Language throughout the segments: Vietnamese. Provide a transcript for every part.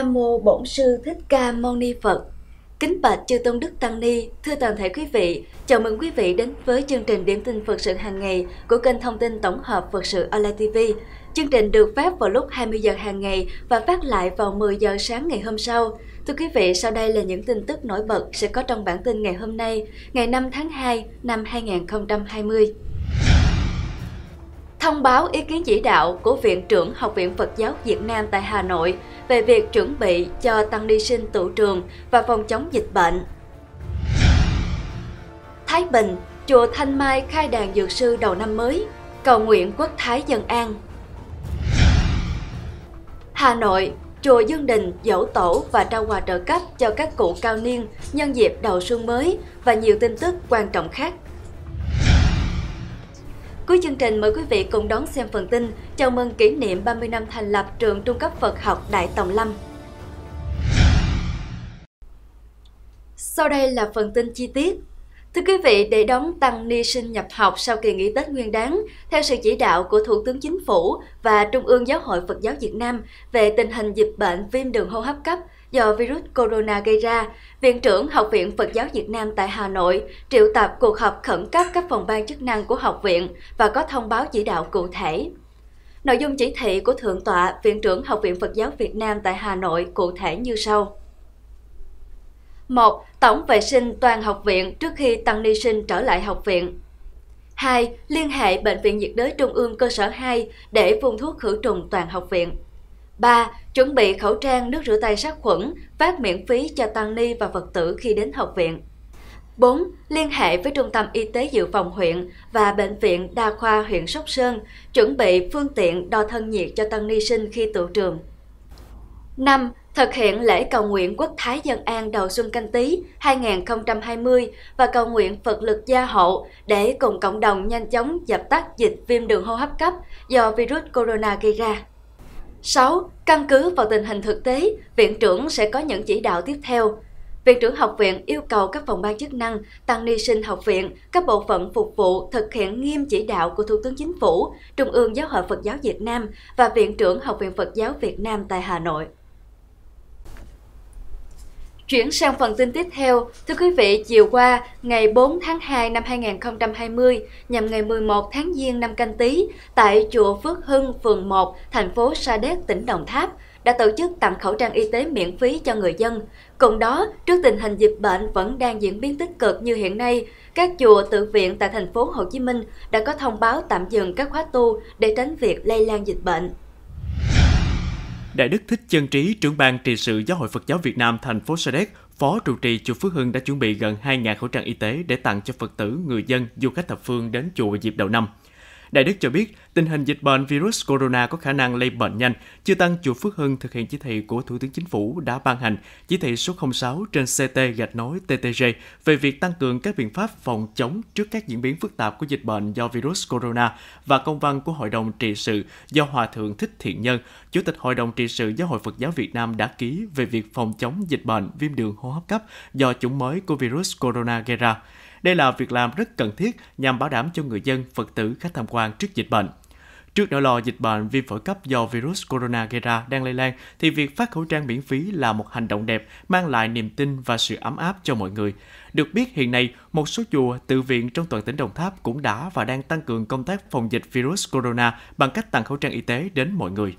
Nam mô Bổn sư Thích Ca Mâu Ni Phật. Kính bạch chư tôn đức tăng ni, thưa toàn thể quý vị, chào mừng quý vị đến với chương trình điểm tin Phật sự hàng ngày của kênh thông tin tổng hợp Phật sự Online TV. Chương trình được phát vào lúc 20 giờ hàng ngày và phát lại vào 10 giờ sáng ngày hôm sau. Thưa quý vị, sau đây là những tin tức nổi bật sẽ có trong bản tin ngày hôm nay, ngày 5 tháng 2 năm 2020 thông báo ý kiến chỉ đạo của Viện trưởng Học viện Phật giáo Việt Nam tại Hà Nội về việc chuẩn bị cho tăng ni sinh tụ trường và phòng chống dịch bệnh. Thái Bình, Chùa Thanh Mai khai đàn dược sư đầu năm mới, cầu nguyện quốc thái dân an. Hà Nội, Chùa Dương Đình dỗ tổ và trao quà trợ cấp cho các cụ cao niên nhân dịp đầu xuân mới và nhiều tin tức quan trọng khác Cuối chương trình mời quý vị cùng đón xem phần tin chào mừng kỷ niệm 30 năm thành lập trường Trung cấp Phật học Đại Tòng Lâm. Sau đây là phần tin chi tiết. Thưa quý vị, để đón tăng ni sinh nhập học sau kỳ nghỉ Tết Nguyên đán, theo sự chỉ đạo của Thủ tướng Chính phủ và Trung ương Giáo hội Phật giáo Việt Nam về tình hình dịch bệnh viêm đường hô hấp cấp – do virus corona gây ra, Viện trưởng Học viện Phật giáo Việt Nam tại Hà Nội triệu tập cuộc họp khẩn cấp các phòng ban chức năng của học viện và có thông báo chỉ đạo cụ thể. Nội dung chỉ thị của Thượng tọa Viện trưởng Học viện Phật giáo Việt Nam tại Hà Nội cụ thể như sau. 1. Tổng vệ sinh toàn học viện trước khi tăng ni sinh trở lại học viện. 2. Liên hệ Bệnh viện nhiệt đới Trung ương cơ sở 2 để phun thuốc khử trùng toàn học viện. 3. Chuẩn bị khẩu trang, nước rửa tay sát khuẩn, phát miễn phí cho tăng ni và Phật tử khi đến học viện. 4. Liên hệ với Trung tâm Y tế Dự phòng huyện và Bệnh viện Đa khoa huyện Sóc Sơn, chuẩn bị phương tiện đo thân nhiệt cho tăng ni sinh khi tụ trường. 5. Thực hiện lễ cầu nguyện quốc thái dân an đầu xuân canh tí 2020 và cầu nguyện Phật lực gia hộ để cùng cộng đồng nhanh chóng dập tắt dịch viêm đường hô hấp cấp do virus corona gây ra. 6. Căn cứ vào tình hình thực tế, Viện trưởng sẽ có những chỉ đạo tiếp theo. Viện trưởng học viện yêu cầu các phòng ban chức năng, tăng ni sinh học viện, các bộ phận phục vụ thực hiện nghiêm chỉ đạo của Thủ tướng Chính phủ, Trung ương Giáo hội Phật giáo Việt Nam và Viện trưởng Học viện Phật giáo Việt Nam tại Hà Nội. Chuyển sang phần tin tiếp theo, thưa quý vị, chiều qua, ngày 4 tháng 2 năm 2020, nhằm ngày 11 tháng Giêng năm canh Tý, tại chùa Phước Hưng, phường 1, thành phố Sa Đéc, tỉnh Đồng Tháp, đã tổ chức tặng khẩu trang y tế miễn phí cho người dân. Cùng đó, trước tình hình dịch bệnh vẫn đang diễn biến tích cực như hiện nay, các chùa tự viện tại thành phố Hồ Chí Minh đã có thông báo tạm dừng các khóa tu để tránh việc lây lan dịch bệnh. Đại đức Thích Chân Trí, trưởng ban trị sự Giáo hội Phật giáo Việt Nam thành phố Sa Đéc, Phó trụ trì chùa Phước Hưng đã chuẩn bị gần 2.000 khẩu trang y tế để tặng cho Phật tử, người dân, du khách thập phương đến chùa dịp đầu năm. Đại Đức cho biết, tình hình dịch bệnh virus corona có khả năng lây bệnh nhanh. Chưa tăng chùa Phước Hưng thực hiện chỉ thị của Thủ tướng Chính phủ đã ban hành chỉ thị số 06 trên CT gạch nối TTG về việc tăng cường các biện pháp phòng chống trước các diễn biến phức tạp của dịch bệnh do virus corona và công văn của Hội đồng trị sự do Hòa thượng Thích Thiện Nhân, Chủ tịch Hội đồng trị sự Giáo hội Phật giáo Việt Nam đã ký về việc phòng chống dịch bệnh viêm đường hô hấp cấp do chủng mới của virus corona gây ra. Đây là việc làm rất cần thiết nhằm bảo đảm cho người dân, Phật tử, khách tham quan trước dịch bệnh. Trước nỗi lo dịch bệnh viêm phổi cấp do virus corona gây ra đang lây lan, thì việc phát khẩu trang miễn phí là một hành động đẹp, mang lại niềm tin và sự ấm áp cho mọi người. Được biết hiện nay, một số chùa, tự viện trong toàn tỉnh Đồng Tháp cũng đã và đang tăng cường công tác phòng dịch virus corona bằng cách tặng khẩu trang y tế đến mọi người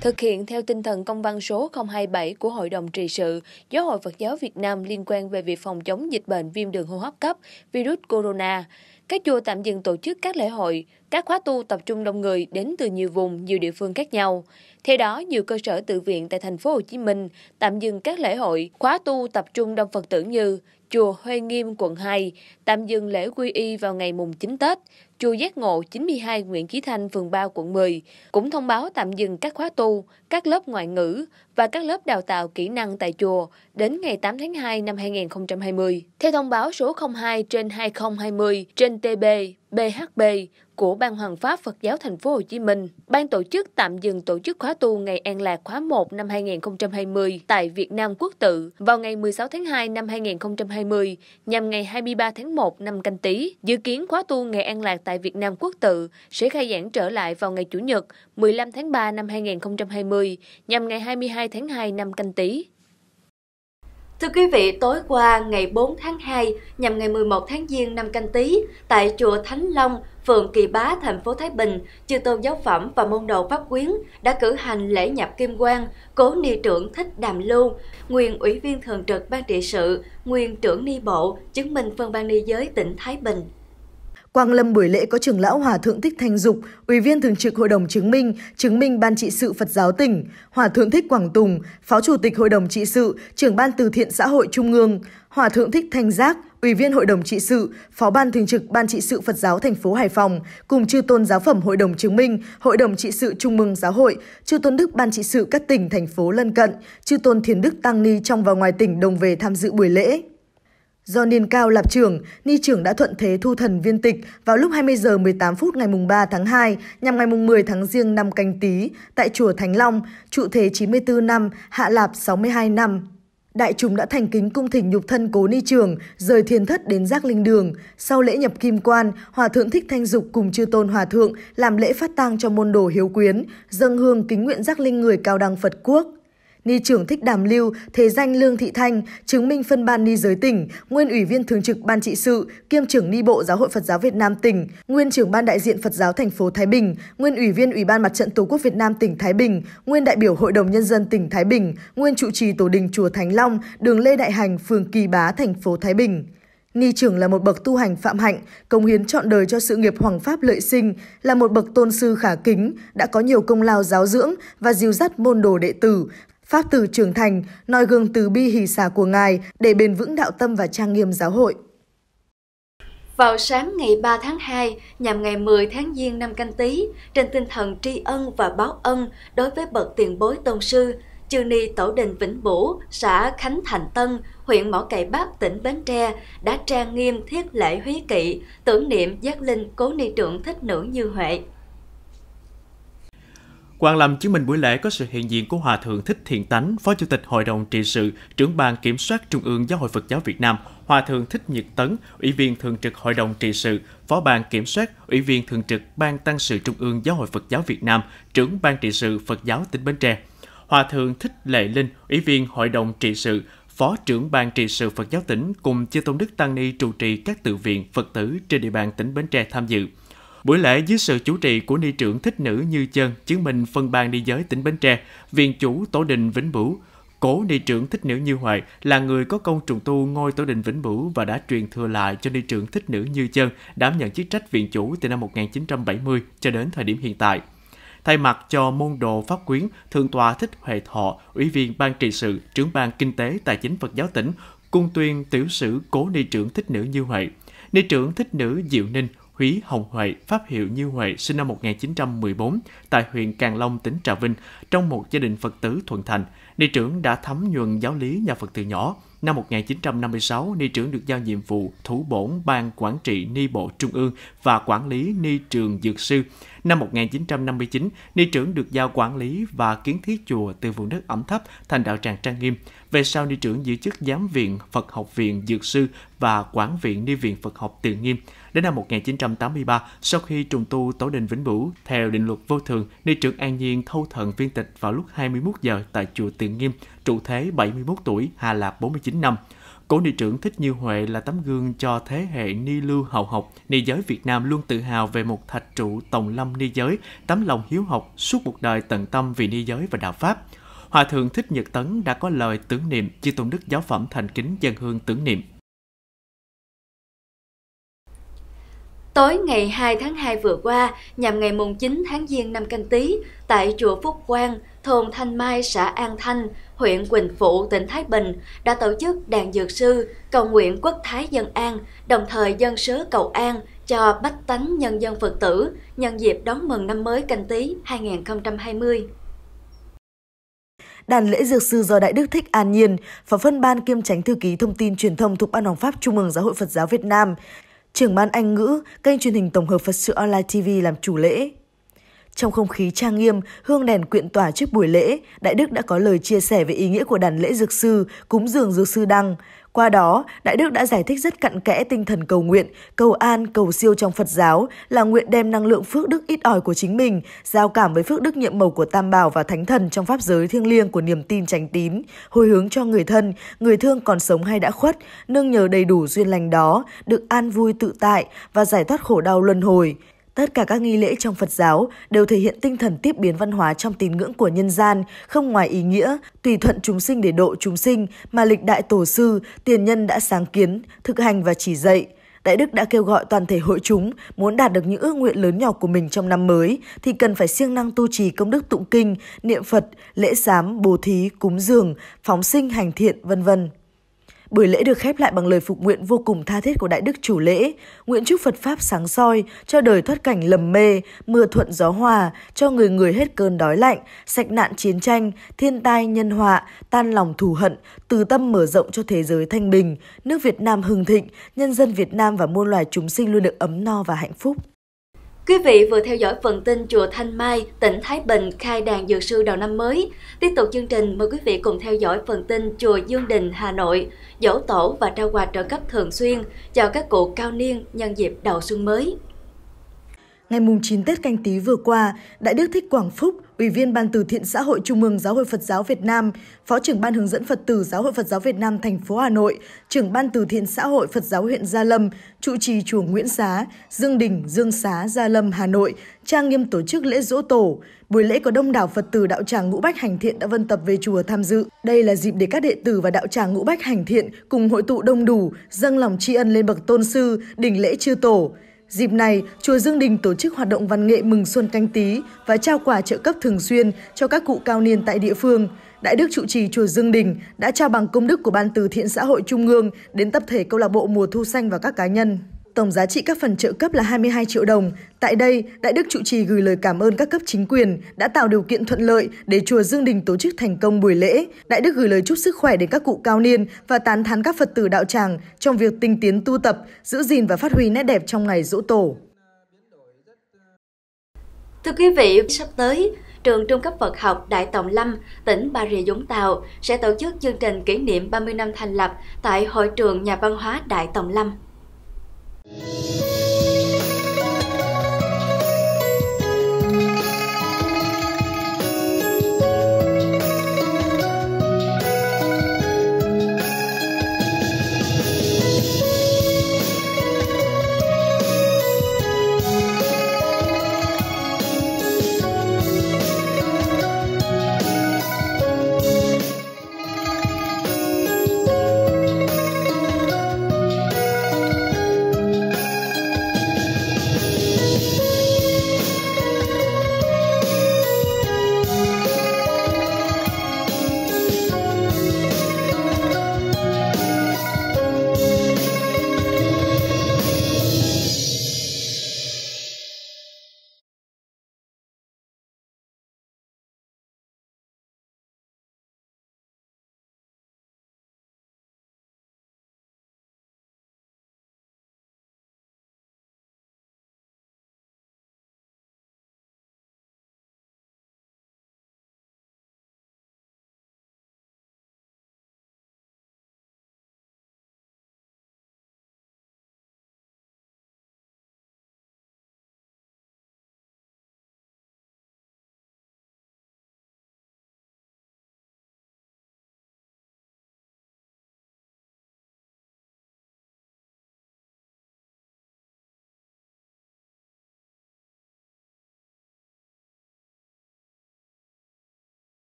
thực hiện theo tinh thần công văn số 027 của Hội đồng trị sự Giáo hội Phật giáo Việt Nam liên quan về việc phòng chống dịch bệnh viêm đường hô hấp cấp, virus corona. Các chùa tạm dừng tổ chức các lễ hội, các khóa tu tập trung đông người đến từ nhiều vùng, nhiều địa phương khác nhau. Theo đó, nhiều cơ sở tự viện tại thành phố Hồ Chí Minh tạm dừng các lễ hội, khóa tu tập trung đông Phật tử như chùa Huê Nghiêm quận 2, tạm dừng lễ quy y vào ngày mùng 9 Tết, chùa Giác Ngộ 92 Nguyễn Chí Thanh phường 3 quận 10 cũng thông báo tạm dừng các khóa tu, các lớp ngoại ngữ và các lớp đào tạo kỹ năng tại chùa đến ngày 8 tháng 2 năm 2020. Theo thông báo số 02 trên 2020 trên TB BHB của Ban Hoàng Pháp Phật giáo Thành phố Hồ Chí Minh, ban tổ chức tạm dừng tổ chức khóa tu ngày An Lạc khóa 1 năm 2020 tại Việt Nam Quốc tự vào ngày 16 tháng 2 năm 2020 nhằm ngày 23 tháng 1 năm canh tý. Dự kiến khóa tu ngày An Lạc tại Việt Nam Quốc tự sẽ khai giảng trở lại vào ngày Chủ nhật 15 tháng 3 năm 2020 nhằm ngày 22 tháng 2 năm canh tý. Thưa quý vị, tối qua ngày 4 tháng 2 nhằm ngày 11 tháng Giêng năm canh tý tại chùa Thánh Long, phường Kỳ Bá, thành phố Thái Bình, chư tôn giáo phẩm và môn đồ pháp quyến đã cử hành lễ nhập kim quan, cố ni trưởng Thích Đàm Lưu, nguyên ủy viên thường trực ban trị sự, nguyên trưởng ni bộ, chứng minh phân ban ni giới tỉnh Thái Bình. Quang Lâm buổi lễ có trưởng lão Hòa Thượng Thích Thanh Dục, Ủy viên Thường trực Hội đồng Chứng minh, Chứng minh Ban trị sự Phật giáo tỉnh, Hòa Thượng Thích Quảng Tùng, Phó Chủ tịch Hội đồng trị sự, trưởng Ban từ thiện xã hội Trung ương, Hòa Thượng Thích Thanh Giác, Ủy viên Hội đồng trị sự, Phó Ban Thường trực Ban trị sự Phật giáo thành phố Hải Phòng, cùng chư tôn giáo phẩm Hội đồng chứng minh, Hội đồng trị sự Trung mừng giáo hội, chư tôn đức Ban trị sự các tỉnh thành phố lân cận, chư tôn Thiền Đức Tăng Ni trong và ngoài tỉnh đồng về tham dự buổi lễ. Do niên cao lập trưởng, ni trưởng đã thuận thế thu thần viên tịch vào lúc 20 giờ 18 phút ngày mùng 3 tháng 2 nhằm ngày mùng 10 tháng riêng năm canh tí tại chùa Thánh Long, trụ thế 94 năm, hạ lạp 62 năm. Đại chúng đã thành kính cung thỉnh nhục thân cố ni trưởng rời thiên thất đến giác linh đường. Sau lễ nhập kim quan, Hòa Thượng Thích Thanh Dục cùng chư tôn Hòa Thượng làm lễ phát tang cho môn đồ hiếu quyến, dâng hương kính nguyện giác linh người cao đăng Phật Quốc. Ni trưởng Thích Đàm Lưu, thế danh Lương Thị Thanh, chứng minh phân ban Ni giới tỉnh, nguyên ủy viên thường trực ban trị sự, kiêm trưởng Ni bộ Giáo hội Phật giáo Việt Nam tỉnh, nguyên trưởng ban đại diện Phật giáo thành phố Thái Bình, nguyên ủy viên Ủy ban Mặt trận Tổ quốc Việt Nam tỉnh Thái Bình, nguyên đại biểu Hội đồng nhân dân tỉnh Thái Bình, nguyên trụ trì tổ đình chùa Thánh Long, đường Lê Đại Hành, phường Kỳ Bá, thành phố Thái Bình. Ni trưởng là một bậc tu hành phạm hạnh, công hiến trọn đời cho sự nghiệp hoàng pháp lợi sinh, là một bậc tôn sư khả kính, đã có nhiều công lao giáo dưỡng và dìu dắt môn đồ đệ tử, Pháp tử trưởng thành, noi gương từ bi hỷ xả của Ngài để bền vững đạo tâm và trang nghiêm giáo hội. Vào sáng ngày 3 tháng 2, nhằm ngày 10 tháng Giêng năm canh Tý, trên tinh thần tri ân và báo ân đối với bậc tiền bối tôn sư, chư ni tổ đình Vĩnh Bủ, xã Khánh Thành Tân, huyện Mỏ Cày Bắc, tỉnh Bến Tre đã trang nghiêm thiết lễ húy kỵ, tưởng niệm giác linh cố ni trưởng thích nữ Như Huệ. Quan Lâm chứng minh buổi lễ có sự hiện diện của Hòa Thượng Thích Thiện Tánh, Phó Chủ tịch Hội đồng Trị sự, trưởng ban kiểm soát Trung ương Giáo hội Phật giáo Việt Nam, Hòa Thượng Thích Nhật Tấn, Ủy viên Thường trực Hội đồng Trị sự, Phó ban kiểm soát, Ủy viên Thường trực Ban Tăng sự Trung ương Giáo hội Phật giáo Việt Nam, trưởng ban trị sự Phật giáo tỉnh Bến Tre. Hòa Thượng Thích Lệ Linh, Ủy viên Hội đồng Trị sự, Phó trưởng ban trị sự Phật giáo tỉnh cùng chư tôn đức tăng ni trụ trì các tự viện Phật tử trên địa bàn tỉnh Bến Tre tham dự. Buổi lễ dưới sự chủ trì của ni trưởng thích nữ Như Chân, chứng minh phân ban đi giới tỉnh Bến Tre, viện chủ Tổ đình Vĩnh Bửu, Cố ni trưởng thích nữ Như Huệ là người có công trùng tu ngôi tổ đình Vĩnh Bửu và đã truyền thừa lại cho ni trưởng thích nữ Như Chân đảm nhận chức trách viện chủ từ năm 1970 cho đến thời điểm hiện tại. Thay mặt cho môn đồ pháp quyến, Thượng tòa Thích Huệ Thọ, Ủy viên Ban trị sự, trưởng ban Kinh tế Tài chính Phật giáo tỉnh, cung tuyên tiểu sử cố ni trưởng thích nữ Như Huệ, ni trưởng thích nữ Diệu Ninh Húy Hồng Huệ, pháp hiệu Như Huệ, sinh năm 1914 tại huyện Càng Long, tỉnh Trà Vinh, trong một gia đình Phật tử thuận thành. Ni trưởng đã thấm nhuần giáo lý nhà Phật từ nhỏ. Năm 1956, Ni trưởng được giao nhiệm vụ thủ bổn Ban Quản trị Ni Bộ Trung ương và quản lý Ni trường Dược sư. Năm 1959, ni trưởng được giao quản lý và kiến thiết chùa từ vùng đất ẩm thấp thành đạo tràng trang nghiêm. Về sau, ni trưởng giữ chức giám viện Phật học viện Dược sư và quản viện ni viện Phật học Tự Nghiêm. Đến năm 1983, sau khi trùng tu tổ đình Vĩnh Bửu, theo định luật vô thường, ni trưởng An Nhiên thâu thần viên tịch vào lúc 21 giờ tại chùa Tự Nghiêm, trụ thế 71 tuổi, Hà Lạp 49 năm. Cố ni trưởng Thích Như Huệ là tấm gương cho thế hệ ni lưu hậu học. Ni giới Việt Nam luôn tự hào về một thạch trụ tổng lâm ni giới, tấm lòng hiếu học suốt cuộc đời tận tâm vì ni giới và đạo Pháp. Hòa thượng Thích Nhật Tấn đã có lời tưởng niệm, chư tôn đức giáo phẩm thành kính dân hương tưởng niệm. Tối ngày 2 tháng 2 vừa qua, nhằm ngày mùng 9 tháng Giêng năm canh Tý, tại chùa Phúc Quang, thôn Thanh Mai, xã An Thanh, huyện Quỳnh Phụ, tỉnh Thái Bình đã tổ chức đàn dược sư cầu nguyện quốc thái dân an, đồng thời dân sớ cầu an cho bách tánh nhân dân Phật tử nhân dịp đón mừng năm mới canh Tý 2020 Đàn lễ dược sư do Đại Đức Thích An Nhiên, Phó phân ban kiêm tránh thư ký thông tin truyền thông thuộc Ban Hoàng pháp Trung ương Giáo hội Phật giáo Việt Nam, trưởng ban Anh ngữ, kênh truyền hình tổng hợp Phật sự Online TV làm chủ lễ. Trong không khí trang nghiêm, hương đèn quyện tỏa trước buổi lễ, Đại Đức đã có lời chia sẻ về ý nghĩa của đàn lễ dược sư, cúng dường dược sư đăng, qua đó, Đại Đức đã giải thích rất cặn kẽ tinh thần cầu nguyện, cầu an, cầu siêu trong Phật giáo là nguyện đem năng lượng phước đức ít ỏi của chính mình, giao cảm với phước đức nhiệm màu của Tam Bảo và Thánh Thần trong pháp giới thiêng liêng của niềm tin tránh tín, hồi hướng cho người thân, người thương còn sống hay đã khuất, nương nhờ đầy đủ duyên lành đó, được an vui tự tại và giải thoát khổ đau luân hồi. Tất cả các nghi lễ trong Phật giáo đều thể hiện tinh thần tiếp biến văn hóa trong tín ngưỡng của nhân gian, không ngoài ý nghĩa, tùy thuận chúng sinh để độ chúng sinh mà lịch đại tổ sư, tiền nhân đã sáng kiến, thực hành và chỉ dạy. Đại Đức đã kêu gọi toàn thể hội chúng muốn đạt được những ước nguyện lớn nhỏ của mình trong năm mới thì cần phải siêng năng tu trì công đức tụng kinh, niệm Phật, lễ sám, bồ thí, cúng dường, phóng sinh, hành thiện, vân vân. Buổi lễ được khép lại bằng lời phục nguyện vô cùng tha thiết của Đại Đức Chủ lễ, nguyện chúc Phật Pháp sáng soi, cho đời thoát cảnh lầm mê, mưa thuận gió hòa, cho người người hết cơn đói lạnh, sạch nạn chiến tranh, thiên tai nhân họa, tan lòng thù hận, từ tâm mở rộng cho thế giới thanh bình, nước Việt Nam hưng thịnh, nhân dân Việt Nam và muôn loài chúng sinh luôn được ấm no và hạnh phúc. Quý vị vừa theo dõi phần tin Chùa Thanh Mai, tỉnh Thái Bình khai đàn dược sư đầu năm mới. Tiếp tục chương trình, mời quý vị cùng theo dõi phần tin Chùa Dương Đình, Hà Nội, dỗ tổ và trao quà trợ cấp thường xuyên cho các cụ cao niên nhân dịp đầu xuân mới. Ngày mùng 9 Tết canh tí vừa qua, Đại Đức Thích Quảng Phúc, Ủy viên Ban từ thiện xã hội Trung ương Giáo hội Phật giáo Việt Nam, Phó trưởng Ban hướng dẫn Phật tử Giáo hội Phật giáo Việt Nam thành phố Hà Nội, trưởng Ban từ thiện xã hội Phật giáo huyện Gia Lâm, trụ trì chùa Nguyễn Xá, Dương Đình, Dương Xá, Gia Lâm, Hà Nội, trang nghiêm tổ chức lễ dỗ tổ. Buổi lễ có đông đảo Phật tử đạo tràng Ngũ Bách Hành Thiện đã vân tập về chùa tham dự. Đây là dịp để các đệ tử và đạo tràng Ngũ Bách Hành Thiện cùng hội tụ đông đủ, dâng lòng tri ân lên bậc tôn sư, đỉnh lễ chư tổ. Dịp này, Chùa Dương Đình tổ chức hoạt động văn nghệ mừng xuân canh tí và trao quà trợ cấp thường xuyên cho các cụ cao niên tại địa phương. Đại đức trụ trì Chùa Dương Đình đã trao bằng công đức của Ban từ thiện xã hội Trung ương đến tập thể câu lạc bộ Mùa Thu Xanh và các cá nhân. Tổng giá trị các phần trợ cấp là 22 triệu đồng. Tại đây, Đại Đức Trụ Trì gửi lời cảm ơn các cấp chính quyền đã tạo điều kiện thuận lợi để Chùa Dương Đình tổ chức thành công buổi lễ. Đại Đức gửi lời chúc sức khỏe đến các cụ cao niên và tán thán các Phật tử đạo tràng trong việc tinh tiến tu tập, giữ gìn và phát huy nét đẹp trong ngày dỗ tổ. Thưa quý vị, sắp tới, Trường Trung cấp Phật học Đại Tổng Lâm, tỉnh Bà Rịa Vũng Tàu sẽ tổ chức chương trình kỷ niệm 30 năm thành lập tại Hội trường Nhà văn hóa Đại Tổng Lâm. you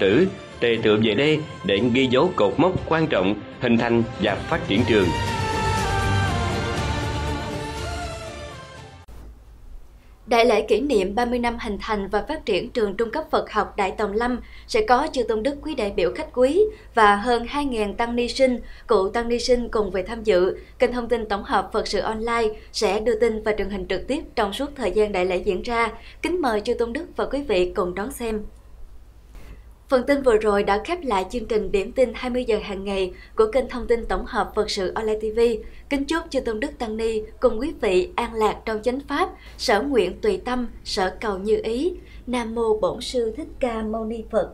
trữ tề tựu về đây để ghi dấu cột mốc quan trọng hình thành và phát triển trường. Đại lễ kỷ niệm 30 năm hình thành và phát triển trường trung cấp Phật học Đại Tòng Lâm sẽ có chư tôn đức quý đại biểu khách quý và hơn 2.000 tăng ni sinh, cựu tăng ni sinh cùng về tham dự. Kênh thông tin tổng hợp Phật sự online sẽ đưa tin và truyền hình trực tiếp trong suốt thời gian đại lễ diễn ra. Kính mời chư tôn đức và quý vị cùng đón xem. Phần tin vừa rồi đã khép lại chương trình điểm tin 20 giờ hàng ngày của kênh thông tin tổng hợp Phật sự Online TV. Kính chúc chư Tôn Đức Tăng Ni cùng quý vị an lạc trong chánh pháp, sở nguyện tùy tâm, sở cầu như ý. Nam Mô Bổn Sư Thích Ca Mâu Ni Phật.